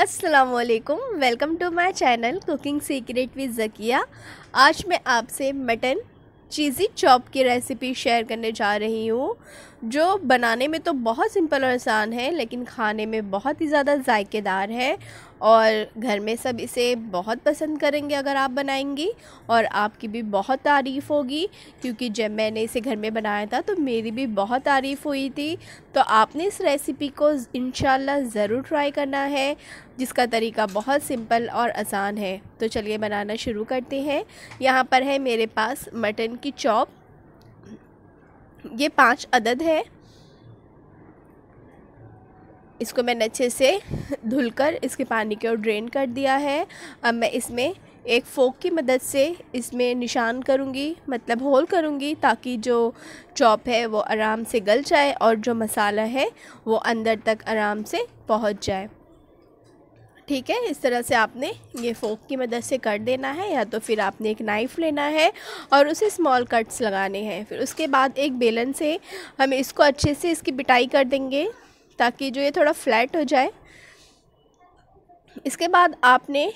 अस्सलाम वालेकुम welcome to my channel cooking secret with Zakia आज मैं आपसे मटन चीज़ी चॉप की रेसिपी शेयर करने जा रही हूँ जो बनाने में तो बहुत सिंपल और आसान है लेकिन खाने में बहुत ही ज़्यादा जायकेदार है और घर में सब इसे बहुत पसंद करेंगे अगर आप बनाएंगी और आपकी भी बहुत तारीफ़ होगी क्योंकि जब मैंने इसे घर में बनाया था तो मेरी भी बहुत तारीफ़ हुई थी तो आपने इस रेसिपी को इन ज़रूर ट्राई करना है जिसका तरीका बहुत सिंपल और आसान है तो चलिए बनाना शुरू करते हैं यहाँ पर है मेरे पास मटन की चॉप ये पाँच अदद है इसको मैंने अच्छे से धुलकर इसके पानी को ड्रेन कर दिया है अब मैं इसमें एक फोक की मदद से इसमें निशान करूँगी मतलब होल करूँगी ताकि जो चॉप है वो आराम से गल जाए और जो मसाला है वो अंदर तक आराम से पहुँच जाए ठीक है इस तरह से आपने ये फोक की मदद से कट देना है या तो फिर आपने एक नाइफ़ लेना है और उसे स्मॉल कट्स लगाने हैं फिर उसके बाद एक बेलन से हम इसको अच्छे से इसकी पिटाई कर देंगे ताकि जो ये थोड़ा फ्लैट हो जाए इसके बाद आपने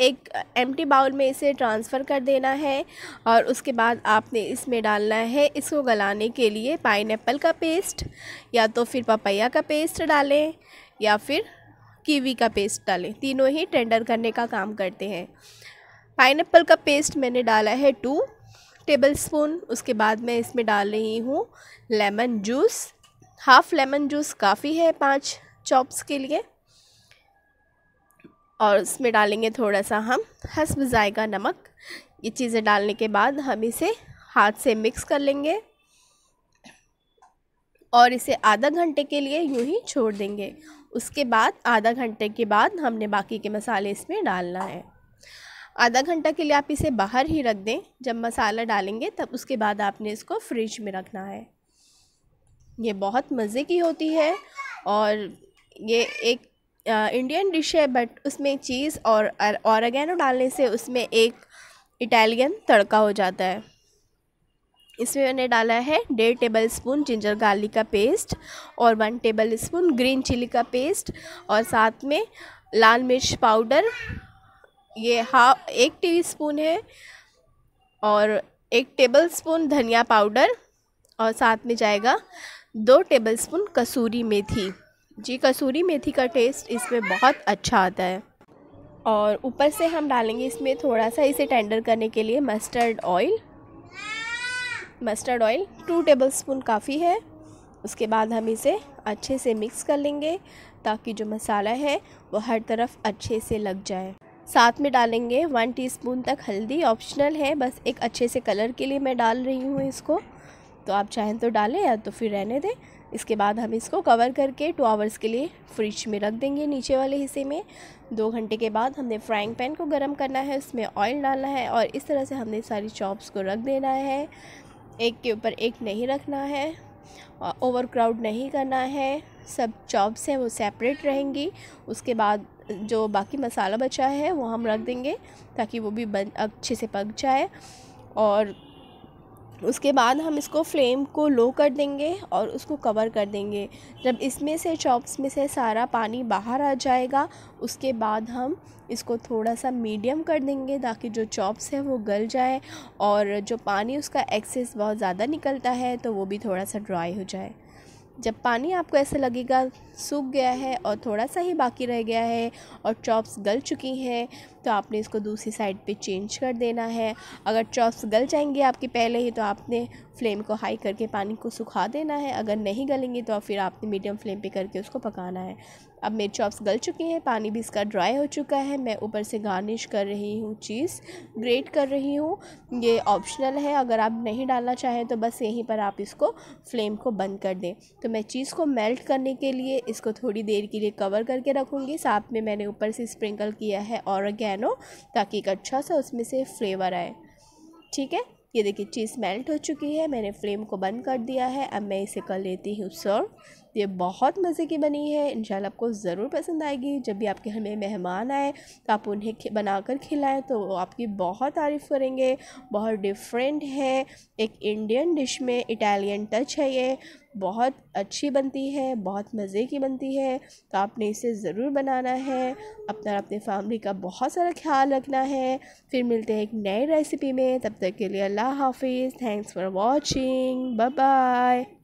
एक एम्प्टी बाउल में इसे ट्रांसफ़र कर देना है और उसके बाद आपने इसमें डालना है इसको गलाने के लिए पाइन का पेस्ट या तो फिर पपैया का पेस्ट डालें या फिर कीवी का पेस्ट डालें तीनों ही टेंडर करने का काम करते हैं पाइन का पेस्ट मैंने डाला है टू टेबल स्पून उसके बाद मैं इसमें डाल रही हूँ lemon juice half lemon juice काफ़ी है पांच चॉप्स के लिए और उसमें डालेंगे थोड़ा सा हम हसब जायका नमक ये चीज़ें डालने के बाद हम इसे हाथ से मिक्स कर लेंगे और इसे आधा घंटे के लिए यूं ही छोड़ देंगे उसके बाद आधा घंटे के बाद हमने बाकी के मसाले इसमें डालना है आधा घंटा के लिए आप इसे बाहर ही रख दें जब मसाला डालेंगे तब उसके बाद आपने इसको फ्रिज में रखना है ये बहुत मज़े की होती है और ये एक आ, इंडियन डिश है बट उसमें चीज़ और औरगैनो डालने से उसमें एक इटालियन तड़का हो जाता है इसमें मैंने डाला है डेढ़ टेबल स्पून जिंजर गार्लिक का पेस्ट और one tablespoon green chilli का पेस्ट और साथ में लाल मिर्च पाउडर ये हाफ एक टी स्पून है और एक टेबल स्पून धनिया पाउडर और साथ में जाएगा दो टेबलस्पून कसूरी मेथी जी कसूरी मेथी का टेस्ट इसमें बहुत अच्छा आता है और ऊपर से हम डालेंगे इसमें थोड़ा सा इसे टेंडर करने के लिए mustard oil mustard oil two tablespoon काफ़ी है उसके बाद हम इसे अच्छे से मिक्स कर लेंगे ताकि जो मसाला है वो हर तरफ अच्छे से लग जाए साथ में डालेंगे वन टीस्पून तक हल्दी ऑप्शनल है बस एक अच्छे से कलर के लिए मैं डाल रही हूँ इसको तो आप चाहें तो डालें या तो फिर रहने दें इसके बाद हम इसको कवर करके टू आवर्स के लिए फ्रिज में रख देंगे नीचे वाले हिस्से में दो घंटे के बाद हमने फ्राइंग पैन को गर्म करना है उसमें ऑयल डालना है और इस तरह से हमने सारी चॉप्स को रख देना है एक के ऊपर एक नहीं रखना है ओवर क्राउड नहीं करना है सब चॉप्स हैं वो सेपरेट रहेंगी उसके बाद जो बाकी मसाला बचा है वो हम रख देंगे ताकि वो भी बन अच्छे से पक जाए और उसके बाद हम इसको फ्लेम को लो कर देंगे और उसको कवर कर देंगे जब इसमें से चॉप्स में से सारा पानी बाहर आ जाएगा उसके बाद हम इसको थोड़ा सा मीडियम कर देंगे ताकि जो चॉप्स है वो गल जाए और जो पानी उसका एक्सेस बहुत ज़्यादा निकलता है तो वो भी थोड़ा सा ड्राई हो जाए जब पानी आपको ऐसा लगेगा सूख गया है और थोड़ा सा ही बाकी रह गया है और चॉप्स गल चुकी हैं तो आपने इसको दूसरी साइड पे चेंज कर देना है अगर चॉप्स गल जाएंगे आपके पहले ही तो आपने फ्लेम को हाई करके पानी को सुखा देना है अगर नहीं गलेंगे तो फिर आपने मीडियम फ्लेम पे करके उसको पकाना है अब मेरे चॉप्स गल चुके हैं पानी भी इसका ड्राई हो चुका है मैं ऊपर से गार्निश कर रही हूँ चीज़ ग्रेट कर रही हूँ ये ऑप्शनल है अगर आप नहीं डालना चाहें तो बस यहीं पर आप इसको फ्लेम को बंद कर दें तो मैं चीज़ को मेल्ट करने के लिए इसको थोड़ी देर के लिए कवर करके रखूँगी साथ में मैंने ऊपर से स्प्रिंकल किया है और पहनो ताकि एक अच्छा सा उसमें से फ्लेवर आए ठीक है ये देखिए चीज़ मेल्ट हो चुकी है मैंने फ्लेम को बंद कर दिया है अब मैं इसे कर लेती हूँ सर्व ये बहुत मज़े की बनी है इन आपको ज़रूर पसंद आएगी जब भी आपके घर में मेहमान आए तो आप उन्हें बना कर खिलाएँ तो आपकी बहुत तारीफ़ करेंगे बहुत डिफरेंट है एक इंडियन डिश में इटालियन टच है ये बहुत अच्छी बनती है बहुत मज़े की बनती है तो आपने इसे ज़रूर बनाना है अपना अपने फैमिली का बहुत सारा ख्याल रखना है फिर मिलते हैं एक नई रेसिपी में तब तक के लिए अल्लाह हाफिज़ थैंक्स फॉर वॉचिंग बाय